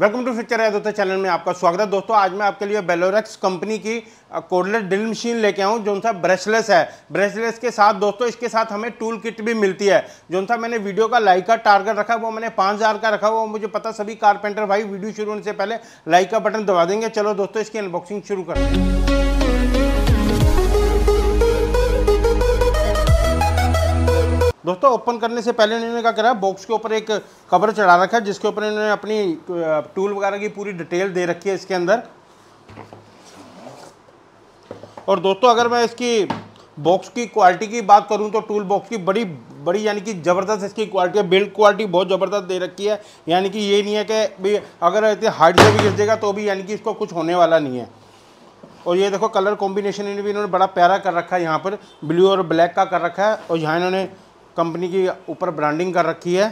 welcome to future है दोस्तों channel में आपका स्वागत है दोस्तों आज मैं आपके लिए बेलोरेक्स कंपनी की कोडलेट ड्रिल मशीन लेके आऊँ जो सा ब्रशलेस है ब्रशलेस के साथ दोस्तों इसके साथ हमें टूल किट भी मिलती है जो सा मैंने वीडियो का लाइक का टारगेट रखा वो मैंने पाँच हज़ार का रखा वो मुझे पता सभी कारपेंटर भाई वीडियो शुरू होने से पहले लाइक का बटन दबा देंगे चलो दोस्तों इसकी अनबॉक्सिंग शुरू कर हैं दोस्तों ओपन करने से पहले इन्होंने क्या करा बॉक्स के ऊपर एक कवर चढ़ा रखा है जिसके ऊपर इन्होंने अपनी टूल वगैरह की पूरी डिटेल दे रखी है इसके अंदर और दोस्तों अगर मैं इसकी बॉक्स की क्वालिटी की बात करूं तो टूल बॉक्स की बड़ी बड़ी यानी कि ज़बरदस्त इसकी क्वालिटी है बिल्ड क्वालिटी बहुत ज़बरदस्त दे रखी है यानी कि ये नहीं है कि भाई अगर हाइट से भी गिर जाएगा तो भी यानी कि इसको कुछ होने वाला नहीं है और ये देखो कलर कॉम्बिनेशन इन्हें भी इन्होंने बड़ा प्यारा कर रखा है यहाँ पर ब्लू और ब्लैक का कर रखा है और यहाँ इन्होंने कंपनी की ऊपर ब्रांडिंग कर रखी है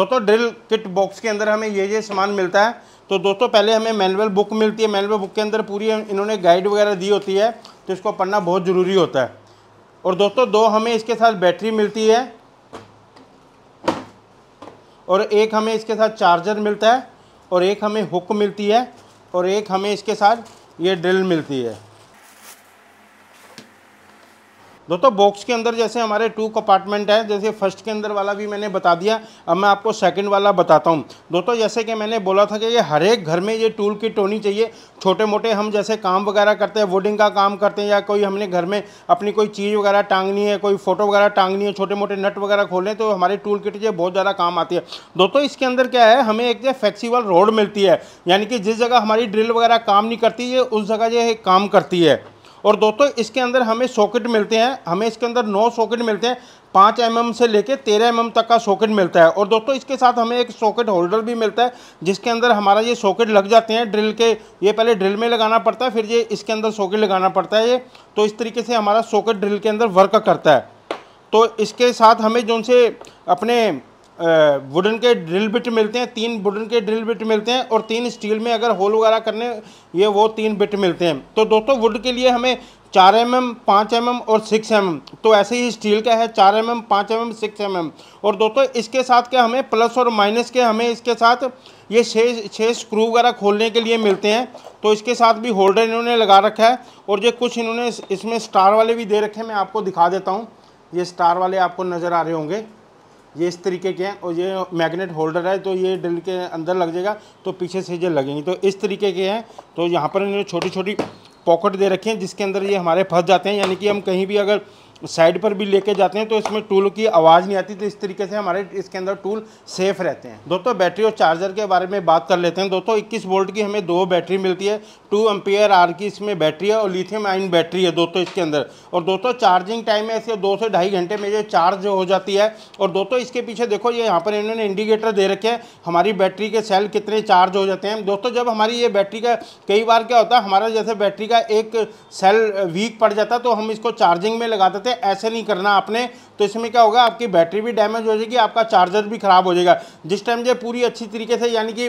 दोस्तों ड्रिल किट बॉक्स के अंदर हमें ये ये सामान मिलता है तो दोस्तों पहले हमें मैनुअल बुक मिलती है मैनुअल बुक के अंदर पूरी इन्होंने गाइड वगैरह दी होती है तो इसको पढ़ना बहुत ज़रूरी होता है और दोस्तों दो हमें इसके साथ बैटरी मिलती है और एक हमें इसके साथ चार्जर मिलता है और एक हमें हुक मिलती है और एक हमें इसके साथ ये ड्रिल मिलती है दोस्तों बॉक्स के अंदर जैसे हमारे टू कंपार्टमेंट हैं जैसे फर्स्ट के अंदर वाला भी मैंने बता दिया अब मैं आपको सेकंड वाला बताता हूँ दोस्तों जैसे कि मैंने बोला था कि ये हर एक घर में ये टूल किट होनी चाहिए छोटे मोटे हम जैसे काम वगैरह करते हैं वुडिंग का काम करते हैं या कोई हमने घर में अपनी कोई चीज़ वगैरह टांगनी है कोई फ़ोटो वगैरह टांगनी है छोटे मोटे नट वगैरह खोलें तो हमारे टूल किट ये बहुत ज़्यादा काम आती है दोस्तों इसके अंदर क्या है हमें एक फ्लेक्सीबल रोड मिलती है यानी कि जिस जगह हमारी ड्रिल वगैरह काम नहीं करती है उस जगह जो है काम करती है और दोस्तों इसके अंदर हमें सॉकेट मिलते हैं हमें इसके अंदर नौ सॉकेट मिलते हैं पाँच एम mm से लेके तेरह एम mm तक का सॉकेट मिलता है और दोस्तों इसके साथ हमें एक सॉकेट होल्डर भी मिलता है जिसके अंदर हमारा ये सॉकेट लग जाते हैं ड्रिल के ये पहले ड्रिल में लगाना पड़ता है फिर ये इसके अंदर सॉकेट लगाना पड़ता है ये तो इस तरीके से हमारा सॉकेट ड्रिल के अंदर वर्क करता है तो इसके साथ हमें जो से अपने वुडन के ड्रिल बिट मिलते हैं तीन वुडन के ड्रिल बिट मिलते हैं और तीन स्टील में अगर होल वगैरह करने ये वो तीन बिट मिलते हैं तो दोस्तों वुड के लिए हमें चार एम mm, एम पाँच एम mm एम और सिक्स एम एम तो ऐसे ही स्टील का है चार एम mm, एम पाँच M M six M M और दोस्तों इसके साथ क्या हमें प्लस और माइनस के हमें इसके साथ ये छः छः स्क्रू वगैरह खोलने के लिए मिलते हैं तो इसके साथ भी होल्डर इन्होंने लगा रखा है और ये कुछ इन्होंने इसमें स्टार वाले भी दे रखे हैं मैं आपको दिखा देता हूँ ये स्टार वाले आपको नज़र आ रहे होंगे ये इस तरीके के हैं और ये मैग्नेट होल्डर है तो ये ड्रिल के अंदर लग जाएगा तो पीछे से ये लगेंगे तो इस तरीके के हैं तो यहाँ पर इन्होंने छोटी छोटी पॉकेट दे रखी हैं जिसके अंदर ये हमारे फंस जाते हैं यानी कि हम कहीं भी अगर साइड पर भी लेके जाते हैं तो इसमें टूल की आवाज़ नहीं आती तो इस तरीके से हमारे इसके अंदर टूल सेफ रहते हैं दोस्तों बैटरी और चार्जर के बारे में बात कर लेते हैं दोस्तों 21 वोल्ट की हमें दो बैटरी मिलती है टू एम्पियर आर की इसमें बैटरी है और लिथियम आइन बैटरी है दोस्तों इसके अंदर और दोस्तों चार्जिंग टाइम ऐसे दो से ढाई घंटे में ये चार्ज हो जाती है और दोस्तों इसके पीछे देखो ये यहाँ पर इन्होंने इंडिकेटर दे रखे हैं हमारी बैटरी के सेल कितने चार्ज हो जाते हैं दोस्तों जब हमारी ये बैटरी का कई बार क्या होता है हमारा जैसे बैटरी का एक सेल वीक पड़ जाता तो हम इसको चार्जिंग में लगा देते सकते ऐसे नहीं करना आपने तो इसमें क्या होगा आपकी बैटरी भी डैमेज हो जाएगी आपका चार्जर भी ख़राब हो जाएगा जिस टाइम जो पूरी अच्छी तरीके से यानी कि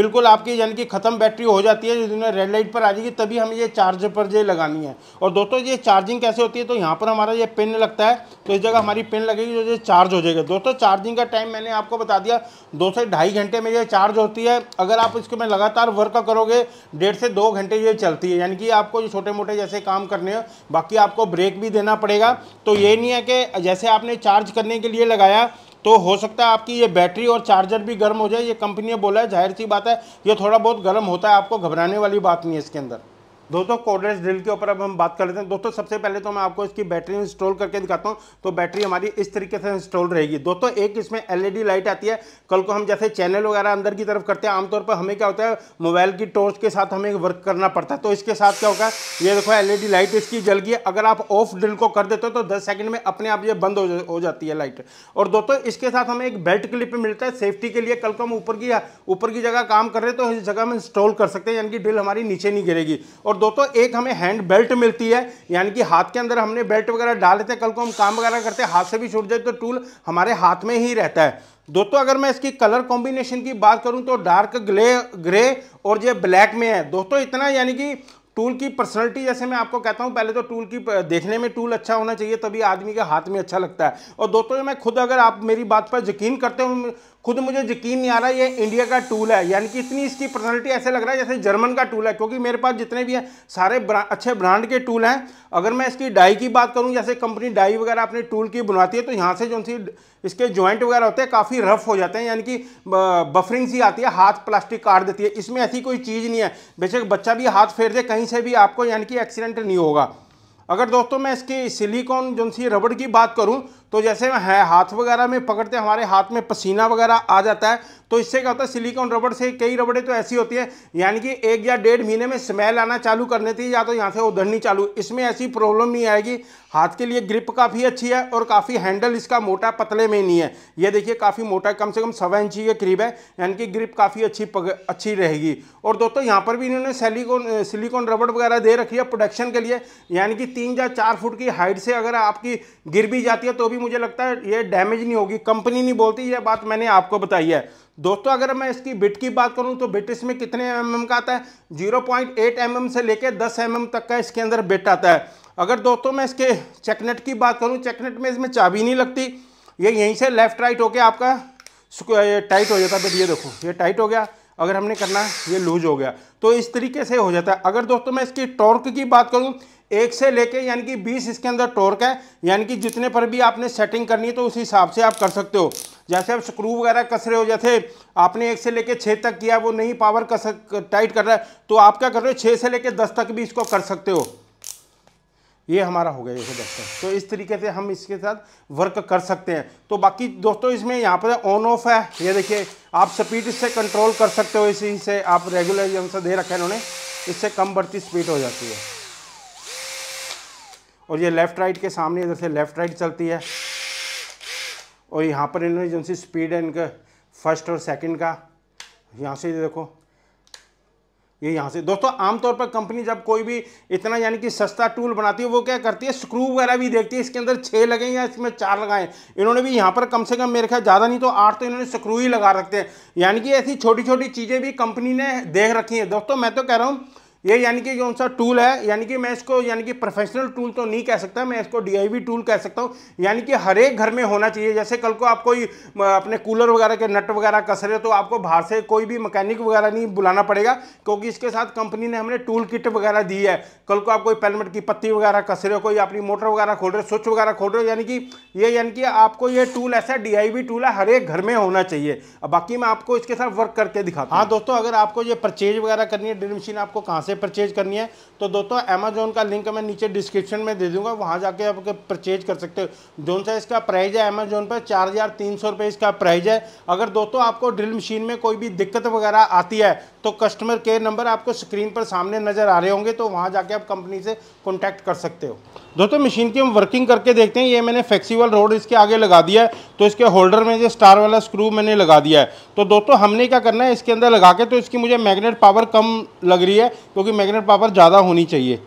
बिल्कुल आपकी यानी कि ख़त्म बैटरी हो जाती है जिस रेड लाइट पर आ जाएगी तभी हमें ये चार्ज पर जो लगानी है और दोस्तों ये चार्जिंग कैसे होती है तो यहाँ पर हमारा ये पिन लगता है तो इस जगह हमारी पिन लगेगी जो चार्ज हो जाएगा दोस्तों चार्जिंग का टाइम मैंने आपको बता दिया दो से ढाई घंटे में ये चार्ज होती है अगर आप इसके में लगातार वर्क करोगे डेढ़ से दो घंटे ये चलती है यानी कि आपको छोटे मोटे जैसे काम करने हो बाकी आपको ब्रेक भी देना पड़ेगा तो ये नहीं है कि जैसे आपने चार्ज करने के लिए लगाया तो हो सकता है आपकी ये बैटरी और चार्जर भी गर्म हो जाए ये कंपनी ने बोला है जाहिर सी बात है ये थोड़ा बहुत गर्म होता है आपको घबराने वाली बात नहीं है इसके अंदर दोस्तों कोडलेस ड्रिल के ऊपर अब हम बात कर लेते हैं दोस्तों सबसे पहले तो मैं आपको इसकी बैटरी इंस्टॉल करके दिखाता हूँ तो बैटरी हमारी इस तरीके से इंस्टॉल रहेगी दोस्तों एक इसमें एलईडी लाइट e आती है कल को हम जैसे चैनल वगैरह अंदर की तरफ करते हैं आमतौर पर हमें क्या होता है मोबाइल की टॉर्च के साथ हमें वर्क करना पड़ता है तो इसके साथ क्या होगा ये देखो एल लाइट e इसकी जल गई अगर आप ऑफ ड्रिल को कर देते हो तो दस सेकेंड में अपने आप ये बंद हो जाती है लाइट और दोस्तों इसके साथ हमें एक बेल्ट क्लिप मिलता है सेफ्टी के लिए कल को हम ऊपर की ऊपर की जगह काम कर रहे हैं तो इस जगह हम इंस्टॉल कर सकते हैं यानी कि ड्रिल हमारी नीचे नहीं गिरेगी और दोस्तों एक हमें हैंड बेल्ट मिलती है यानी कि हाथ के अंदर हमने बेल्ट वगैरह डाल लेते हैं कल को हम काम वगैरह करते हैं हाथ से भी छूट जाए तो टूल हमारे हाथ में ही रहता है दोस्तों अगर मैं इसकी कलर कॉम्बिनेशन की बात करूं तो डार्क ग्ले ग्रे और ये ब्लैक में है दोस्तों इतना यानी कि टूल की पर्सनलिटी जैसे मैं आपको कहता हूं पहले तो टूल की देखने में टूल अच्छा होना चाहिए तभी आदमी के हाथ में अच्छा लगता है और दोस्तों मैं खुद अगर आप मेरी बात पर यकीन करते हो खुद मुझे यकीन नहीं आ रहा ये इंडिया का टूल है यानी कि इतनी इसकी पर्सनलिटी ऐसे लग रहा है जैसे जर्मन का टूल है क्योंकि मेरे पास जितने भी हैं सारे ब्रा, अच्छे ब्रांड के टूल हैं अगर मैं इसकी डाई की बात करूँ जैसे कंपनी डाई वगैरह अपने टूल की बनवाती है तो यहाँ से जो सी इसके जॉइंट वगैरह होते हैं काफ़ी रफ हो जाते हैं यानी कि बफरिंग सी आती है हाथ प्लास्टिक काट देती है इसमें ऐसी कोई चीज़ नहीं है बेशक बच्चा भी हाथ फेर दे कहीं से भी आपको यानी कि एक्सीडेंट नहीं होगा अगर दोस्तों मैं इसकी सिलिकॉन जो सी रबड़ की बात करूँ तो जैसे है हाथ वगैरह में पकड़ते हमारे हाथ में पसीना वगैरह आ जाता है तो इससे क्या होता है सिलिकॉन रबड़ से कई रबड़ें तो ऐसी होती है यानी कि एक या डेढ़ महीने में स्मेल आना चालू करने थी या तो यहाँ से उधरनी चालू इसमें ऐसी प्रॉब्लम नहीं आएगी हाथ के लिए ग्रिप काफ़ी अच्छी है और काफ़ी हैंडल इसका मोटा पतले में नहीं है ये देखिए काफ़ी मोटा कम से कम सवा इंची के करीब है यानी कि ग्रिप काफ़ी अच्छी अच्छी रहेगी और दोस्तों यहाँ पर भी इन्होंने सिलिकॉन सिलिकॉन रबड़ वगैरह दे रखी है प्रोडक्शन के लिए यानी कि तीन या चार फुट की हाइट से अगर आपकी गिर भी जाती है तो भी भी मुझे लगता है ये डैमेज नहीं होगी कंपनी नहीं बोलती ये बात मैंने आपको बताई है दोस्तों अगर मैं इसकी बिट की बात करूं तो बिट इसमें कितने एम mm का आता है 0.8 पॉइंट mm से लेकर 10 एम mm तक का इसके अंदर बिट आता है अगर दोस्तों मैं इसके चेकनेट की बात करूँ चेकनेट में इसमें चाबी नहीं लगती ये यहीं से लेफ्ट राइट होके आपका टाइट हो जाता है ये देखो ये टाइट हो गया अगर हमने करना ये लूज हो गया तो इस तरीके से हो जाता है अगर दोस्तों मैं इसकी टॉर्क की बात करूं एक से लेके यानी कि बीस इसके अंदर टोर्क है यानी कि जितने पर भी आपने सेटिंग करनी है तो उस हिसाब से आप कर सकते हो जैसे आप स्क्रू वगैरह कस रहे हो जैसे आपने एक से लेके छः तक किया वो नहीं पावर कस टाइट कर रहा है तो आप क्या कर रहे हो छः से लेके दस तक भी इसको कर सकते हो ये हमारा हो गया जैसे दोस्तों तो इस तरीके से हम इसके साथ वर्क कर सकते हैं तो बाकी दोस्तों इसमें यहाँ पर ऑन ऑफ है ये देखिए आप स्पीड इससे कंट्रोल कर सकते हो इसी से आप रेगुलर जो से दे रखा है इन्होंने इससे कम बढ़ती स्पीड हो जाती है और ये लेफ़्ट राइट के सामने इधर से लेफ़्ट राइट चलती है और यहाँ पर इन्होंने जो सी स्पीड है इनका फर्स्ट और सेकंड का यहाँ से देखो ये यहाँ से दोस्तों आमतौर पर कंपनी जब कोई भी इतना यानी कि सस्ता टूल बनाती है वो क्या करती है स्क्रू वगैरह भी देखती है इसके अंदर छः लगे या इसमें चार लगाएं इन्होंने भी यहाँ पर कम से कम मेरे ख्याल ज़्यादा नहीं तो आठ तो इन्होंने स्क्रू ही लगा रखते हैं यानी कि ऐसी छोटी छोटी चीज़ें भी कंपनी ने देख रखी हैं दोस्तों मैं तो कह रहा हूँ ये यानी कि कौन सा टूल है यानी कि मैं इसको यानी कि प्रोफेशनल टूल तो नहीं कह सकता मैं इसको डीआईवी टूल कह सकता हूँ यानी कि हर एक घर में होना चाहिए जैसे कल को आप कोई अपने कूलर वगैरह के नट वगैरह कस रहे हो तो आपको बाहर से कोई भी मकैनिक वगैरह नहीं बुलाना पड़ेगा क्योंकि इसके साथ कंपनी ने हमने टूल किट वगैरह दी है कल को आप कोई पेलमेट की पत्ती वगैरह कस रहे हो कोई अपनी मोटर वगैरह खोल रहे हो स्विच वगैरह खोल रहे हो यानी कि ये यानी कि आपको ये टूल ऐसा डी टूल है हर एक घर में होना चाहिए बाकी मैं आपको इसके साथ वर्क करके दिखाता हूँ हाँ दोस्तों अगर आपको ये परचेज वगैरह करनी है ड्रिल मशीन आपको कहाँ से से परचेज करनी है तो दोस्तों अमेजोन का लिंक मैं नीचे डिस्क्रिप्शन में दे दूंगा वहाँ जाके आप परचेज कर सकते हो जो सा इसका प्राइज़ है अमेजोन पर चार हज़ार तीन सौ रुपये इसका प्राइज़ है अगर दोस्तों आपको ड्रिल मशीन में कोई भी दिक्कत वगैरह आती है तो कस्टमर केयर नंबर आपको स्क्रीन पर सामने नज़र आ रहे होंगे तो वहाँ जाके आप कंपनी से कॉन्टैक्ट कर सकते हो दोस्तों मशीन की हम वर्किंग करके देखते हैं ये मैंने फ्लेक्सीबल रोड इसके आगे लगा दिया है तो इसके होल्डर में जो स्टार वाला स्क्रू मैंने लगा दिया है तो दोस्तों हमने क्या करना है इसके अंदर लगा के तो इसकी मुझे मैग्नेट पावर कम लग रही है क्योंकि मैग्नेट पावर ज़्यादा होनी चाहिए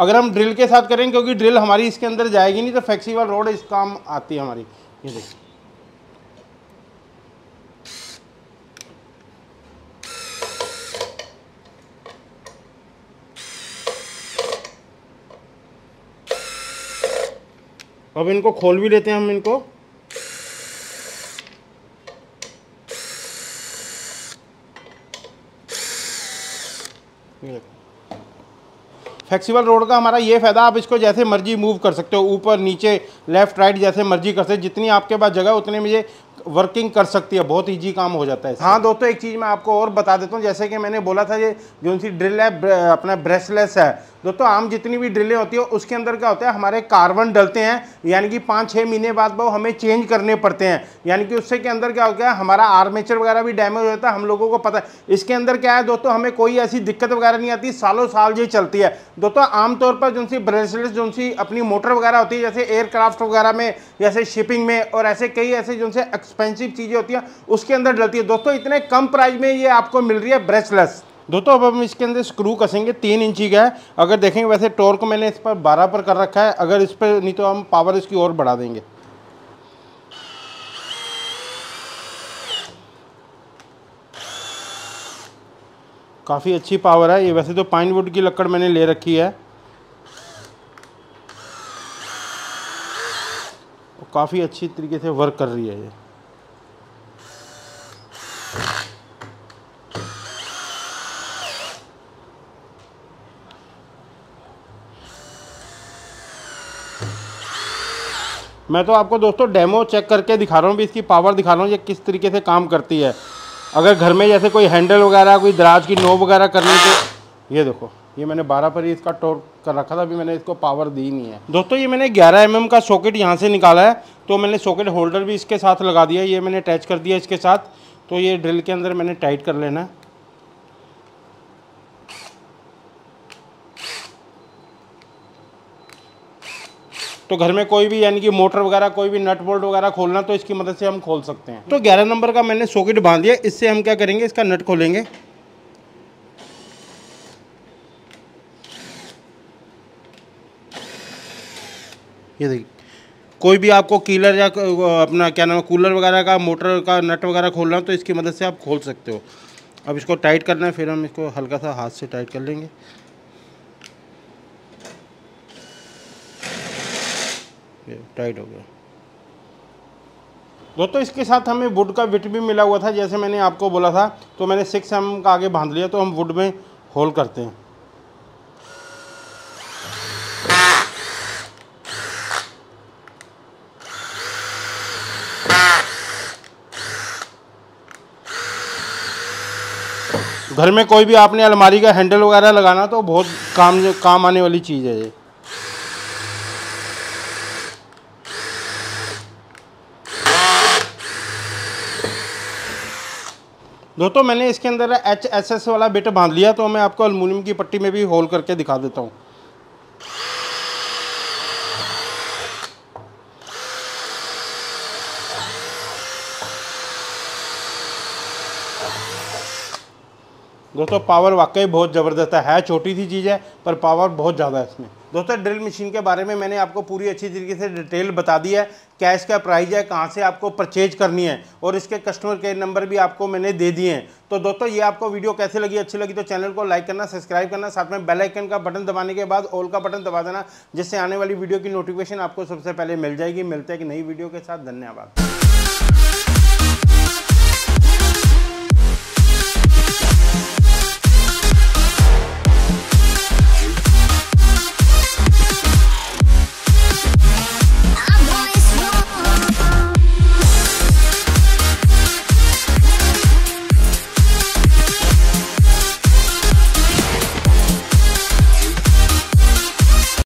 अगर हम ड्रिल के साथ करें क्योंकि ड्रिल हमारी इसके अंदर जाएगी नहीं तो फ्लेक्सीबल रोड इस काम आती है हमारी ये देखिए अब इनको खोल भी लेते हैं हम इनको फ्लेक्सीबल फ्लेक्सिबल रोड का हमारा ये फ़ायदा आप इसको जैसे मर्जी मूव कर सकते हो ऊपर नीचे लेफ़्ट राइट जैसे मर्जी कर सकते जितनी आपके पास जगह उतने में ये वर्किंग कर सकती है बहुत ईजी काम हो जाता है हाँ दोस्तों एक चीज़ मैं आपको और बता देता हूँ जैसे कि मैंने बोला था ये जो सी ड्रिल है अपना ब्रेसलेस है दोस्तों आम जितनी भी ड्रिलें होती है उसके अंदर क्या होता है हमारे कार्बन डलते हैं यानी कि पाँच छः महीने बाद वो हमें चेंज करने पड़ते हैं यानी कि उससे के अंदर क्या हो गया हमारा आर्मेचर वगैरह भी डैमेज हो जाता है हम लोगों को पता है इसके अंदर क्या है दोस्तों हमें कोई ऐसी दिक्कत वगैरह नहीं आती सालों साल ये चलती है दोस्तों आमतौर पर जो सी ब्रेसलेस जो सी अपनी मोटर वगैरह होती है जैसे एयरक्राफ्ट वगैरह में जैसे शिपिंग में और ऐसे कई ऐसे जो एक्सपेंसिव चीज़ें होती हैं उसके अंदर डलती है दोस्तों इतने कम प्राइस में ये आपको मिल रही है ब्रेसलेस दोस्तों अब हम इसके अंदर स्क्रू कसेंगे तीन इंची का है अगर देखेंगे वैसे टॉर्क मैंने इस पर बारह पर कर रखा है अगर इस पर नहीं तो हम पावर इसकी और बढ़ा देंगे काफ़ी अच्छी पावर है ये वैसे तो पाइन वुड की लकड़ मैंने ले रखी है काफ़ी अच्छी तरीके से वर्क कर रही है ये मैं तो आपको दोस्तों डेमो चेक करके दिखा रहा हूँ भी इसकी पावर दिखा रहा हूँ ये किस तरीके से काम करती है अगर घर में जैसे कोई हैंडल वगैरह कोई दराज की नोब वगैरह करनी तो ये देखो ये मैंने 12 पर ही इसका टोर कर रखा था अभी मैंने इसको पावर दी नहीं है दोस्तों ये मैंने 11 एम mm का सॉकेट यहाँ से निकाला है तो मैंने सॉकेट होल्डर भी इसके साथ लगा दिया ये मैंने अटैच कर दिया इसके साथ तो ये ड्रिल के अंदर मैंने टाइट कर लेना है तो घर में कोई भी यानी कि मोटर वगैरह कोई भी नट बोल्ट वगैरह खोलना तो इसकी मदद से हम खोल सकते हैं तो ग्यारह नंबर का मैंने सॉकेट बांध दिया इससे हम क्या करेंगे इसका नट खोलेंगे ये देखिए कोई भी आपको कीलर या अपना क्या नाम है कूलर वगैरह का मोटर का नट वगैरह खोलना तो इसकी मदद से आप खोल सकते हो अब इसको टाइट करना है फिर हम इसको हल्का सा हाथ से टाइट कर लेंगे ओके टाइट हो गया दोस्तों इसके साथ हमें वुड का विट भी मिला हुआ था जैसे मैंने आपको बोला था तो मैंने सिक्स एम का आगे बांध लिया तो हम वुड में होल करते हैं घर में कोई भी आपने अलमारी का हैंडल वगैरह लगाना तो बहुत काम काम आने वाली चीज़ है ये दोस्तों मैंने इसके अंदर एच एस एस वाला बिट बांध लिया तो मैं आपको अलमूनियम की पट्टी में भी होल करके दिखा देता हूँ दोस्तों पावर वाकई बहुत ज़बरदस्त है छोटी सी चीज़ है पर पावर बहुत ज़्यादा है इसमें दोस्तों ड्रिल मशीन के बारे में मैंने आपको पूरी अच्छी तरीके से डिटेल बता दी है क्या इसका प्राइस है कहाँ से आपको परचेज करनी है और इसके कस्टमर केयर नंबर भी आपको मैंने दे दिए हैं तो दोस्तों ये आपको वीडियो कैसे लगी अच्छी लगी तो चैनल को लाइक करना सब्सक्राइब करना साथ में बेल आइकन का बटन दबाने के बाद ऑल का बटन दबा देना जिससे आने वाली वीडियो की नोटिफिकेशन आपको सबसे पहले मिल जाएगी मिलते हैं कि नई वीडियो के साथ धन्यवाद